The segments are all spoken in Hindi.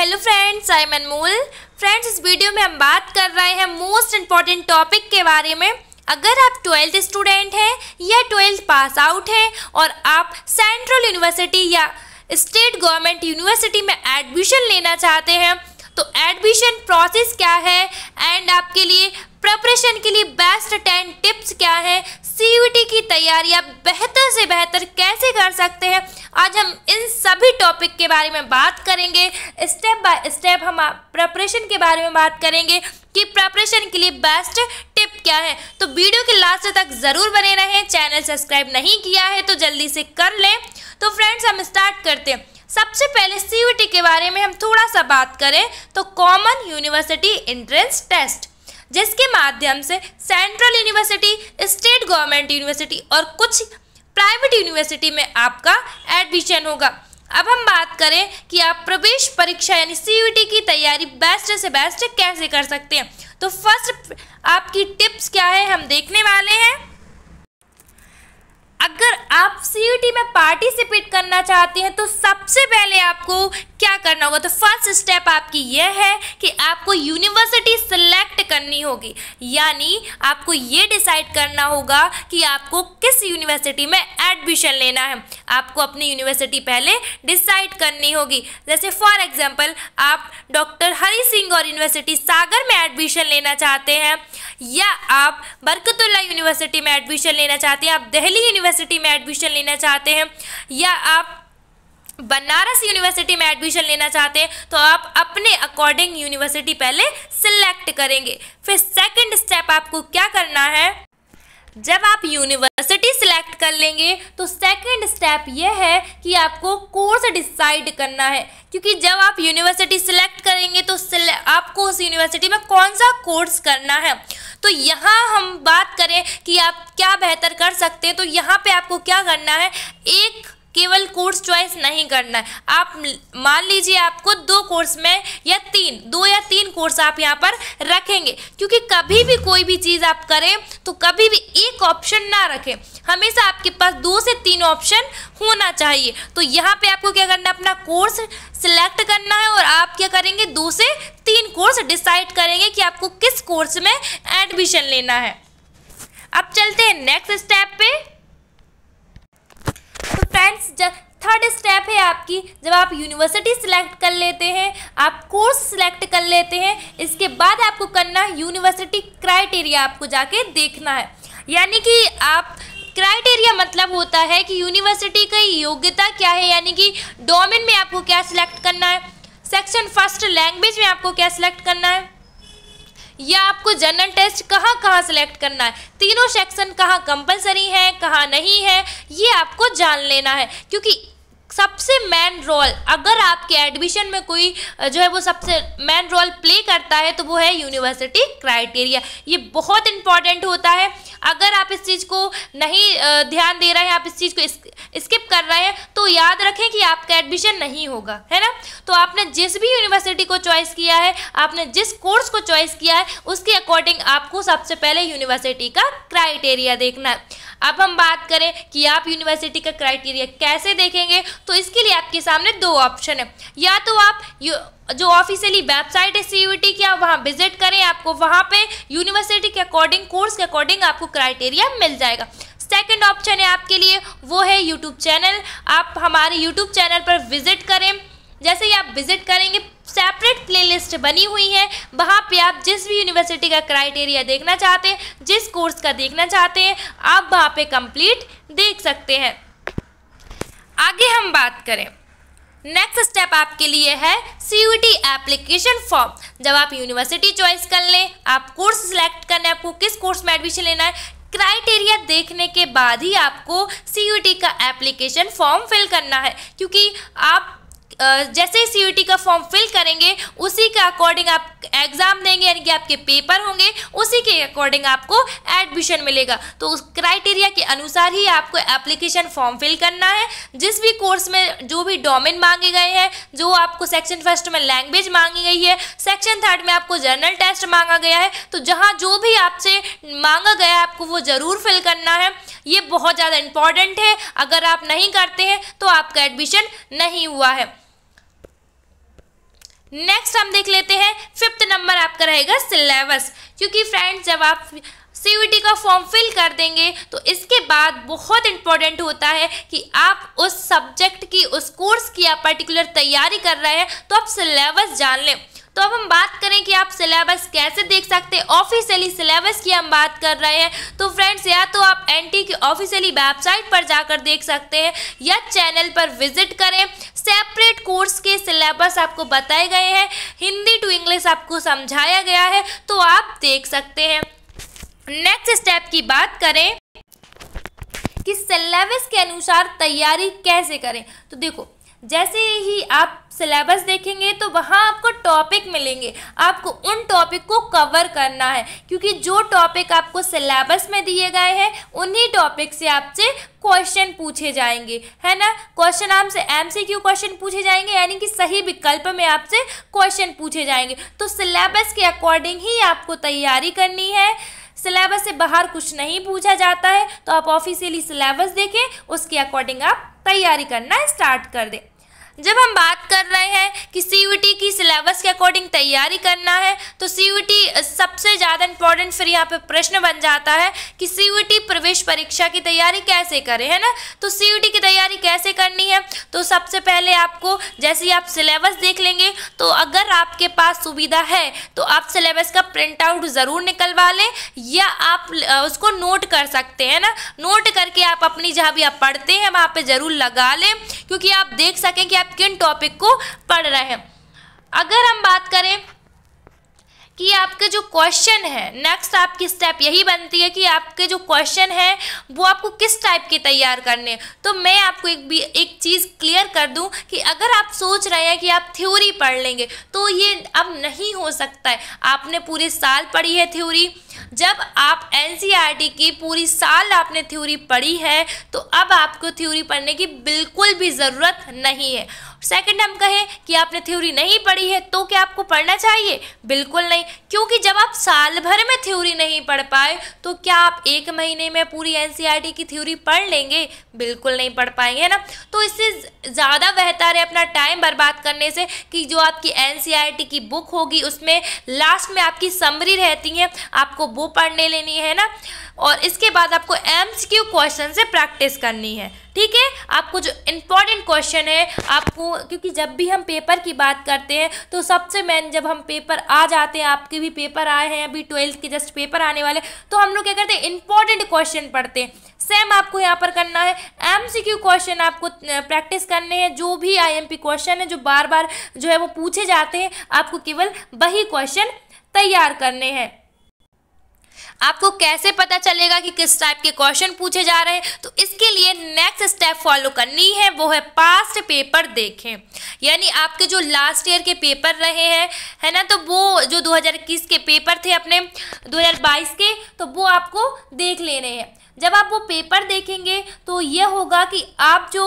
hello friends I Anmol friends इस वीडियो में हम बात कर रहे हैं मोस्ट इम्पॉर्टेंट टॉपिक के बारे में अगर आप ट्वेल्थ स्टूडेंट हैं या ट्वेल्थ पास आउट हैं और आप सेंट्रल यूनिवर्सिटी या स्टेट गवर्नमेंट यूनिवर्सिटी में एडमिशन लेना चाहते हैं तो एडमिशन प्रोसेस क्या है एंड आपके लिए प्रपरेशन के लिए बेस्ट टेन टिप्स क्या है सी की तैयारी आप बेहतर से बेहतर कैसे कर सकते हैं आज हम सभी टॉपिक के बारे में बात करेंगे स्टेप बाय स्टेप हम प्रपरेशन के बारे में बात करेंगे कि प्रपरेशन के लिए बेस्ट टिप क्या है तो वीडियो के लास्ट तक ज़रूर बने रहें चैनल सब्सक्राइब नहीं किया है तो जल्दी से कर लें तो फ्रेंड्स हम स्टार्ट करते हैं सबसे पहले सी के बारे में हम थोड़ा सा बात करें तो कॉमन यूनिवर्सिटी एंट्रेंस टेस्ट जिसके माध्यम से central university state government university और कुछ प्राइवेट यूनिवर्सिटी में आपका एडमिशन होगा अब हम बात करें कि आप प्रवेश परीक्षा यानी सी e की तैयारी बेस्ट से बेस्ट कैसे कर सकते हैं तो फर्स्ट आपकी टिप्स क्या है हम देखने वाले हैं अगर आप सी e में पार्टिसिपेट करना चाहते हैं तो सबसे पहले आपको क्या करना होगा तो फर्स्ट स्टेप आपकी यह है कि आपको यूनिवर्सिटी सेलेक्ट करनी होगी यानी आपको ये डिसाइड करना होगा कि आपको किस यूनिवर्सिटी में एडमिशन लेना है आपको अपनी यूनिवर्सिटी पहले डिसाइड करनी होगी जैसे फॉर एग्जाम्पल आप डॉक्टर हरी सिंह और यूनिवर्सिटी सागर में एडमिशन लेना चाहते हैं या आप बरकतुल्ला यूनिवर्सिटी में एडमिशन लेना चाहते हैं आप दिल्ली यूनिवर्सिटी में एडमिशन लेना चाहते हैं या आप बनारस यूनिवर्सिटी में एडमिशन लेना चाहते हैं तो आप अपने अकॉर्डिंग यूनिवर्सिटी पहले सिलेक्ट करेंगे फिर सेकंड स्टेप आपको क्या करना है जब आप यूनिवर्सिटी सिलेक्ट कर लेंगे तो सेकंड स्टेप यह है कि आपको कोर्स डिसाइड करना है क्योंकि जब आप यूनिवर्सिटी सिलेक्ट करेंगे तो आपको उस यूनिवर्सिटी में कौन सा कोर्स करना है तो यहाँ हम बात करें कि आप क्या बेहतर कर सकते हैं तो यहाँ पे आपको क्या करना है एक केवल कोर्स चॉइस नहीं करना है आप मान लीजिए आपको दो कोर्स में या तीन दो या तीन कोर्स आप यहाँ पर रखेंगे क्योंकि कभी भी कोई भी चीज़ आप करें तो कभी भी एक ऑप्शन ना रखें हमेशा आपके पास दो से तीन ऑप्शन होना चाहिए तो यहाँ पे आपको क्या करना है अपना कोर्स सिलेक्ट करना है और आप क्या करेंगे दो से तीन कोर्स डिसाइड करेंगे कि आपको किस कोर्स में एडमिशन लेना है अब चलते हैं नेक्स्ट स्टेप पे तो फ्रेंड्स थर्ड स्टेप है आपकी जब आप यूनिवर्सिटी सिलेक्ट कर लेते हैं आप कोर्स सिलेक्ट कर लेते हैं इसके बाद आपको करना है यूनिवर्सिटी क्राइटेरिया आपको जाके देखना है यानी कि आप क्राइटेरिया मतलब होता है कि यूनिवर्सिटी की योग्यता क्या है यानी कि डोमेन में आपको क्या सिलेक्ट करना है सेक्शन फर्स्ट लैंग्वेज में आपको क्या सिलेक्ट करना है या आपको जनरल टेस्ट कहाँ कहाँ सेलेक्ट करना है तीनों सेक्शन कहाँ कंपलसरी है कहाँ नहीं है ये आपको जान लेना है क्योंकि सबसे मैन रोल अगर आपके एडमिशन में कोई जो है वो सबसे मैन रोल प्ले करता है तो वो है यूनिवर्सिटी क्राइटेरिया ये बहुत इंपॉर्टेंट होता है अगर आप इस चीज़ को नहीं ध्यान दे रहे हैं आप इस चीज़ को स्किप कर रहे हैं तो याद रखें कि आपका एडमिशन नहीं होगा है ना तो आपने जिस भी यूनिवर्सिटी को चॉइस किया है आपने जिस कोर्स को चॉइस किया है उसके अकॉर्डिंग आपको सबसे पहले यूनिवर्सिटी का क्राइटेरिया देखना है अब हम बात करें कि आप यूनिवर्सिटी का क्राइटेरिया कैसे देखेंगे तो इसके लिए आपके सामने दो ऑप्शन है या तो आप जो ऑफिशियली वेबसाइट है सी की आप वहाँ विजिट करें आपको वहाँ पे यूनिवर्सिटी के अकॉर्डिंग कोर्स के अकॉर्डिंग आपको क्राइटेरिया मिल जाएगा सेकेंड ऑप्शन है आपके लिए वो है यूट्यूब चैनल आप हमारे यूट्यूब चैनल पर विजिट करें जैसे ही आप विजिट करेंगे सेपरेट प्लेलिस्ट बनी हुई है वहाँ पे आप जिस भी यूनिवर्सिटी का क्राइटेरिया देखना चाहते हैं जिस कोर्स का देखना चाहते हैं आप वहाँ पे कंप्लीट देख सकते हैं आगे हम बात करें नेक्स्ट स्टेप आपके लिए है C U T application form जब आप यूनिवर्सिटी चॉइस कर लें आप कोर्स सिलेक्ट करना है आपको किस कोर्स में एडमिशन लेना है क्राइटेरिया देखने के बाद ही आपको सी का एप्लीकेशन फॉर्म फिल करना है क्योंकि आप जैसे सी का फॉर्म फिल करेंगे उसी के अकॉर्डिंग आप एग्ज़ाम देंगे यानी कि आपके पेपर होंगे उसी के अकॉर्डिंग आपको एडमिशन मिलेगा तो उस क्राइटेरिया के अनुसार ही आपको एप्लीकेशन फॉर्म फिल करना है जिस भी कोर्स में जो भी डोमेन मांगे गए हैं जो आपको सेक्शन फर्स्ट में लैंग्वेज मांगी गई है सेक्शन थर्ड में आपको जर्नल टेस्ट मांगा गया है तो जहाँ जो भी आपसे मांगा गया है आपको वो ज़रूर फिल करना है ये बहुत ज़्यादा इंपॉर्टेंट है अगर आप नहीं करते हैं तो आपका एडमिशन नहीं हुआ है नेक्स्ट हम देख लेते हैं फिफ्थ नंबर आपका रहेगा सिलेबस क्योंकि फ्रेंड्स जब आप सी का फॉर्म फिल कर देंगे तो इसके बाद बहुत इंपॉर्टेंट होता है कि आप उस सब्जेक्ट की उस कोर्स की आप पर्टिकुलर तैयारी कर रहे हैं तो आप सिलेबस जान लें तो अब हम बात करें कि आप सिलेबस कैसे देख सकते हैं ऑफिशियली सिलेबस की हम बात कर रहे हैं तो फ्रेंड्स या तो आप एनटी की ऑफिशियली वेबसाइट पर जाकर देख सकते हैं या चैनल पर विजिट करें सेपरेट कोर्स के सिलेबस आपको बताए गए हैं हिंदी टू इंग्लिश आपको समझाया गया है तो आप देख सकते हैं नेक्स्ट स्टेप की बात करें कि सिलेबस के अनुसार तैयारी कैसे करें तो देखो जैसे ही आप सिलेबस देखेंगे तो वहाँ आपको टॉपिक मिलेंगे आपको उन टॉपिक को कवर करना है क्योंकि जो टॉपिक आपको सिलेबस में दिए गए हैं उन्हीं टॉपिक से आपसे क्वेश्चन पूछे जाएंगे है ना क्वेश्चन आपसे एमसीक्यू क्वेश्चन पूछे जाएंगे यानी कि सही विकल्प में आपसे क्वेश्चन पूछे जाएंगे तो सिलेबस के अकॉर्डिंग ही आपको तैयारी करनी है सिलेबस से बाहर कुछ नहीं पूछा जाता है तो आप ऑफिशियली सिलेबस देखें उसके अकॉर्डिंग आप तैयारी करना स्टार्ट कर दें जब हम बात कर रहे हैं कि सी की सिलेबस के अकॉर्डिंग तैयारी करना है तो सी सबसे ज़्यादा इंपॉर्टेंट फिर यहाँ पे प्रश्न बन जाता है कि सी प्रवेश परीक्षा की तैयारी कैसे करें है ना तो सी की तैयारी कैसे करनी है तो सबसे पहले आपको जैसे ही आप सिलेबस देख लेंगे तो अगर आपके पास सुविधा है तो आप सिलेबस का प्रिंट आउट ज़रूर निकलवा लें या आप उसको नोट कर सकते हैं ना नोट करके आप अपनी जहाँ भी आप पढ़ते हैं वहाँ पर ज़रूर लगा लें क्योंकि आप देख सकें कि आप किन टॉपिक को पढ़ रहे हैं अगर हम बात करें कि आपके जो क्वेश्चन है नेक्स्ट आपकी स्टेप यही बनती है कि आपके जो क्वेश्चन है वो आपको किस टाइप के तैयार करने तो मैं आपको एक भी एक चीज़ क्लियर कर दूं कि अगर आप सोच रहे हैं कि आप थ्योरी पढ़ लेंगे तो ये अब नहीं हो सकता है आपने पूरे साल पढ़ी है थ्योरी जब आप एन e की पूरी साल आपने थ्योरी पढ़ी है तो अब आपको थ्योरी पढ़ने की बिल्कुल भी ज़रूरत नहीं है सेकंड हम कहें कि आपने थ्योरी नहीं पढ़ी है तो क्या आपको पढ़ना चाहिए बिल्कुल नहीं क्योंकि जब आप साल भर में थ्योरी नहीं पढ़ पाए तो क्या आप एक महीने में पूरी एन e की थ्योरी पढ़ लेंगे बिल्कुल नहीं पढ़ पाएंगे है ना तो इससे ज़्यादा बेहतर है अपना टाइम बर्बाद करने से कि जो आपकी एन e की बुक होगी उसमें लास्ट में आपकी समरी रहती है आपको वो पढ़ने लेनी है ना और इसके बाद आपको एम्स क्यू क्वेश्चन से प्रैक्टिस करनी है ठीक है आपको जो इम्पॉर्टेंट क्वेश्चन है आपको क्योंकि जब भी हम पेपर की बात करते हैं तो सबसे मेन जब हम पेपर आ जाते हैं आपके भी पेपर आए हैं अभी ट्वेल्थ के जस्ट पेपर आने वाले तो हम लोग क्या करते हैं इंपॉर्टेंट क्वेश्चन पढ़ते हैं सेम आपको यहाँ पर करना है क्यू क्वेश्चन आपको प्रैक्टिस करने हैं जो भी पी क्वेश्चन है जो बार बार जो है वो पूछे जाते हैं आपको केवल वही क्वेश्चन तैयार करने हैं आपको कैसे पता चलेगा कि किस टाइप के क्वेश्चन पूछे जा रहे हैं तो इसके लिए नेक्स्ट स्टेप फॉलो करनी है वो है पास्ट पेपर देखें यानी आपके जो लास्ट ईयर के पेपर रहे हैं है ना तो वो जो 2021 के पेपर थे अपने 2022 के तो वो आपको देख लेने हैं जब आप वो पेपर देखेंगे तो यह होगा कि आप जो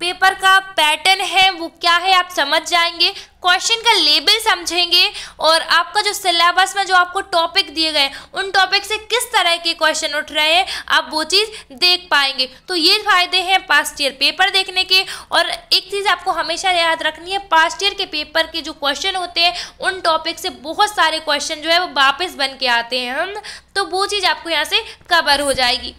पेपर का पैटर्न है वो क्या है आप समझ जाएंगे क्वेश्चन का लेबल समझेंगे और आपका जो सिलेबस में जो आपको टॉपिक दिए गए उन टॉपिक से किस तरह के क्वेश्चन उठ रहे हैं आप वो चीज़ देख पाएंगे तो ये फायदे हैं पास्ट ईयर पेपर देखने के और एक चीज़ आपको हमेशा याद रखनी है पास्ट ईयर के पेपर के जो क्वेश्चन होते हैं उन टॉपिक से बहुत सारे क्वेश्चन जो है वो वापस बन के आते हैं हम तो वो चीज़ आपको यहाँ से कवर हो जाएगी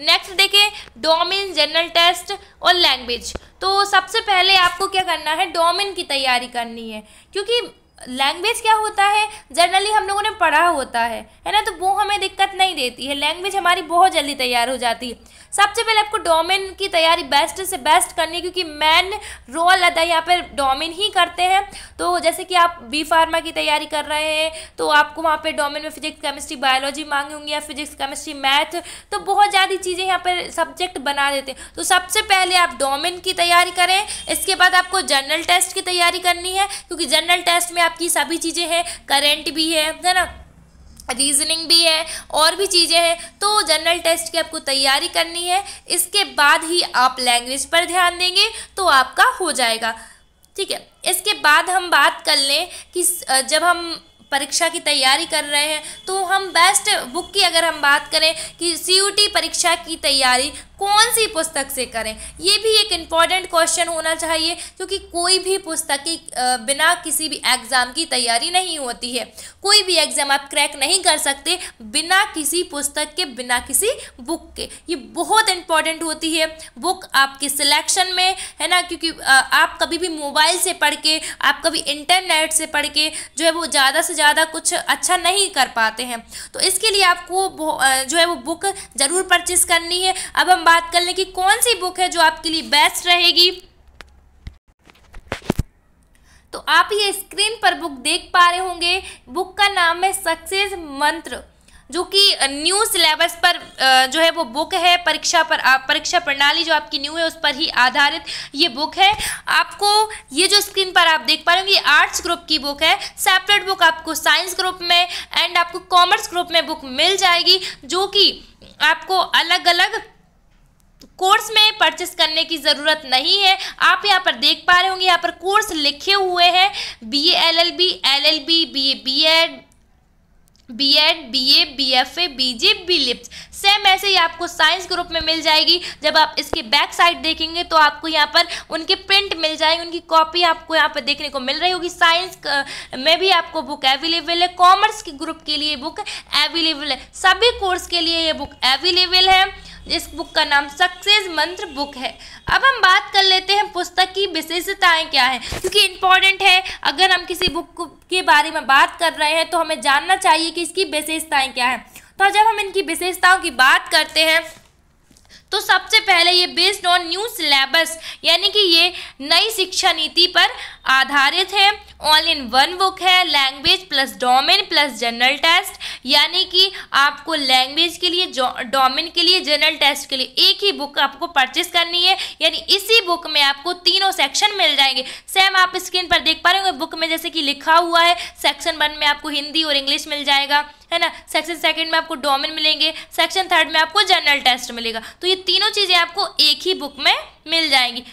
नेक्स्ट देखें डोमिन जनरल टेस्ट और लैंग्वेज तो सबसे पहले आपको क्या करना है डोमिन की तैयारी करनी है क्योंकि लैंग्वेज क्या होता है जनरली हम लोगों ने पढ़ा होता है है ना तो वो हमें दिक्कत नहीं देती है लैंग्वेज हमारी बहुत जल्दी तैयार हो जाती है सबसे पहले आपको डोमेन की तैयारी बेस्ट से बेस्ट करनी है क्योंकि मैन रोल अदा यहाँ पर डोमेन ही करते हैं तो जैसे कि आप बी फार्मा की तैयारी कर रहे हैं तो आपको वहाँ पर डोमेन में फिजिक्स केमिस्ट्री बायोलॉजी मांगी होंगी या फिजिक्स केमिस्ट्री मैथ तो बहुत ज़्यादा चीज़ें यहाँ पर सब्जेक्ट बना देते हैं तो सबसे पहले आप डोमेन की तैयारी करें इसके बाद आपको जनरल टेस्ट की तैयारी करनी है क्योंकि जनरल टेस्ट में आपकी सभी चीज़ें हैं करेंट भी है है ना रीजनिंग भी है और भी चीज़ें हैं तो जनरल टेस्ट की आपको तैयारी करनी है इसके बाद ही आप लैंग्वेज पर ध्यान देंगे तो आपका हो जाएगा ठीक है इसके बाद हम बात कर लें कि जब हम परीक्षा की तैयारी कर रहे हैं तो हम बेस्ट बुक की अगर हम बात करें कि सी परीक्षा की तैयारी कौन सी पुस्तक से करें ये भी एक इम्पॉर्टेंट क्वेश्चन होना चाहिए क्योंकि कोई भी पुस्तक की बिना किसी भी एग्ज़ाम की तैयारी नहीं होती है कोई भी एग्ज़ाम आप क्रैक नहीं कर सकते बिना किसी पुस्तक के बिना किसी बुक के ये बहुत इम्पॉर्टेंट होती है बुक आपके सिलेक्शन में है ना क्योंकि आप कभी भी मोबाइल से पढ़ के आप कभी इंटरनेट से पढ़ के जो है वो ज़्यादा से ज़्यादा कुछ अच्छा नहीं कर पाते हैं तो इसके लिए आपको जो है वो बुक ज़रूर परचेस करनी है अब हम बात कर लें कि कौन सी बुक है जो आपके लिए बेस्ट रहेगी तो आप ये स्क्रीन पर बुक देख पा रहे होंगे बुक का नाम है सक्सेस मंत्र जो कि न्यू सिलेबस पर जो है वो बुक है परीक्षा पर परीक्षा प्रणाली जो आपकी न्यू है उस पर ही आधारित ये बुक है आपको ये जो स्क्रीन पर आप देख पा रहे हो ये आर्ट्स ग्रुप की बुक है सेपरेट बुक आपको साइंस ग्रुप में एंड आपको कॉमर्स ग्रुप में बुक मिल जाएगी जो कि आपको अलग अलग कोर्स में परचेस करने की ज़रूरत नहीं है आप यहाँ पर देख पा रहे होंगे यहाँ पर कोर्स लिखे हुए हैं B A L L B L L B B A B Ed B Ed B A B F A B J B लिप्स सेम ऐसे ही आपको साइंस ग्रुप में मिल जाएगी जब आप इसके बैक साइड देखेंगे तो आपको यहाँ पर उनके प्रिंट मिल जाएंगे उनकी कॉपी आपको यहाँ पर देखने को मिल रही होगी साइंस में भी आपको बुक अवेलेबल है कॉमर्स के ग्रुप के लिए बुक अवेलेबल है सभी कोर्स के लिए ये बुक अवेलेबल है इस बुक का नाम सक्सेस मंत्र बुक है अब हम बात कर लेते हैं पुस्तक की विशेषताएं क्या है क्योंकि इम्पॉर्टेंट है अगर हम किसी बुक के बारे में बात कर रहे हैं तो हमें जानना चाहिए कि इसकी विशेषताएं क्या है तो जब हम इनकी विशेषताओं की बात करते हैं तो सबसे पहले ये बेस्ड ऑन न्यू सिलेबस यानी कि ये नई शिक्षा नीति पर आधारित है ऑल इन वन बुक है language plus domain plus general test यानी कि आपको लैंग्वेज के लिए डोमेन के लिए जनरल टेस्ट के लिए एक ही बुक आपको परचेस करनी है यानी इसी बुक में आपको तीनों सेक्शन मिल जाएंगे सेम आप स्क्रीन पर देख पा रहे होंगे बुक में जैसे कि लिखा हुआ है सेक्शन वन में आपको हिंदी और इंग्लिश मिल जाएगा है ना सेक्शन सेकंड में आपको डोमेन मिलेंगे सेक्शन थर्ड में आपको जनरल टेस्ट मिलेगा तो ये तीनों चीज़ें आपको एक ही बुक में मिल जाएंगी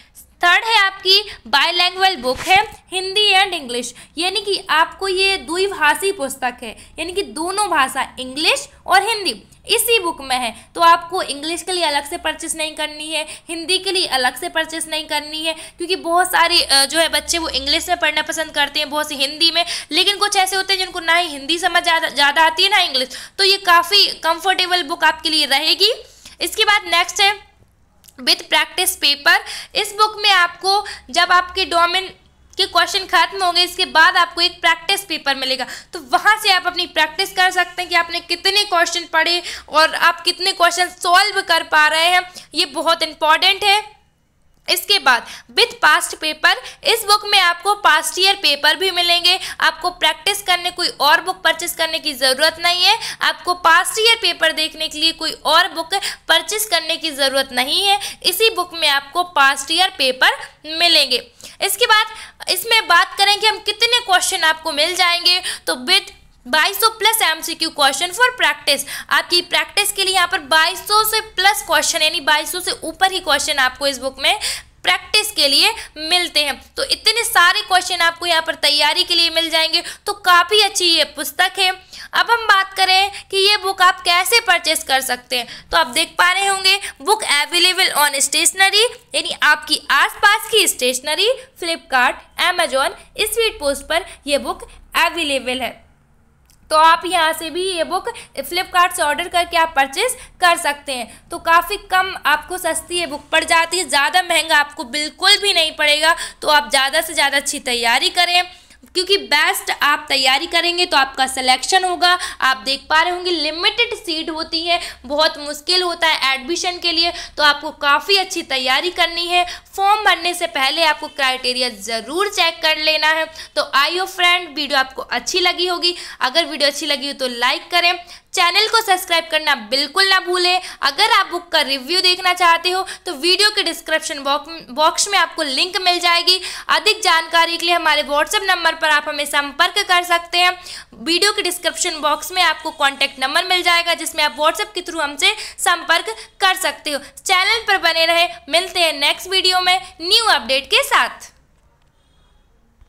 थर्ड है आपकी बायलैंग्वेज बुक है हिंदी एंड इंग्लिश यानी कि आपको ये द्विभाषी पुस्तक है यानी कि दोनों भाषा इंग्लिश और हिंदी इसी बुक में है तो आपको इंग्लिश के लिए अलग से परचेस नहीं करनी है हिंदी के लिए अलग से परचेस नहीं करनी है क्योंकि बहुत सारे जो है बच्चे वो इंग्लिश में पढ़ना पसंद करते हैं बहुत सी हिंदी में लेकिन कुछ ऐसे होते हैं जिनको ना ही हिंदी समझ ज़्यादा आती है ना इंग्लिश तो ये काफ़ी कम्फर्टेबल बुक आपके लिए रहेगी इसके बाद नेक्स्ट है विथ प्रैक्टिस पेपर इस बुक में आपको जब आपके डोमिन के क्वेश्चन खत्म होंगे इसके बाद आपको एक प्रैक्टिस पेपर मिलेगा तो वहाँ से आप अपनी प्रैक्टिस कर सकते हैं कि आपने कितने क्वेश्चन पढ़े और आप कितने क्वेश्चन सॉल्व कर पा रहे हैं ये बहुत इंपॉर्टेंट है इसके बाद विथ पास्ट पेपर इस बुक में आपको पास्ट ईयर पेपर भी मिलेंगे आपको प्रैक्टिस करने कोई और बुक परचेस करने की ज़रूरत नहीं है आपको पास्ट ईयर पेपर देखने के लिए कोई और बुक परचेस करने की ज़रूरत नहीं है इसी बुक में आपको पास्ट ईयर पेपर मिलेंगे इसके बाद इसमें बात करें कि हम कितने क्वेश्चन आपको मिल जाएंगे तो विथ बाईस सौ plus MCQ question for practice आपकी प्रैक्टिस के लिए यहाँ पर 2200 से प्लस क्वेश्चन यानी 2200 से ऊपर ही क्वेश्चन आपको इस बुक में प्रैक्टिस के लिए मिलते हैं तो इतने सारे क्वेश्चन आपको यहाँ पर तैयारी के लिए मिल जाएंगे तो काफ़ी अच्छी ये पुस्तक है अब हम बात करें कि ये बुक आप कैसे परचेस कर सकते हैं तो आप देख पा रहे होंगे बुक अवेलेबल ऑन स्टेशनरी यानी आपकी आसपास की स्टेशनरी फ्लिपकार्ट एमेजॉन स्वीट पोस्ट पर यह बुक अवेलेबल है तो आप यहाँ से भी ये बुक फ्लिपकार्ट से ऑर्डर करके आप परचेस कर सकते हैं तो काफ़ी कम आपको सस्ती ये बुक पड़ जाती है ज़्यादा महंगा आपको बिल्कुल भी नहीं पड़ेगा तो आप ज़्यादा से ज़्यादा अच्छी तैयारी करें क्योंकि बेस्ट आप तैयारी करेंगे तो आपका सिलेक्शन होगा आप देख पा रहे होंगे लिमिटेड सीट होती है बहुत मुश्किल होता है एडमिशन के लिए तो आपको काफ़ी अच्छी तैयारी करनी है फॉर्म भरने से पहले आपको क्राइटेरिया ज़रूर चेक कर लेना है तो आई फ्रेंड वीडियो आपको अच्छी लगी होगी अगर वीडियो अच्छी लगी हो तो लाइक करें चैनल को सब्सक्राइब करना बिल्कुल ना भूलें अगर आप बुक का रिव्यू देखना चाहते हो तो वीडियो के डिस्क्रिप्शन बॉक्स में आपको लिंक मिल जाएगी अधिक जानकारी के लिए हमारे व्हाट्सएप नंबर पर आप हमें संपर्क कर सकते हैं वीडियो के डिस्क्रिप्शन बॉक्स में आपको कॉन्टैक्ट नंबर मिल जाएगा जिसमें आप व्हाट्सएप के थ्रू हमसे संपर्क कर सकते हो चैनल पर बने रहे मिलते हैं नेक्स्ट वीडियो में न्यू अपडेट के साथ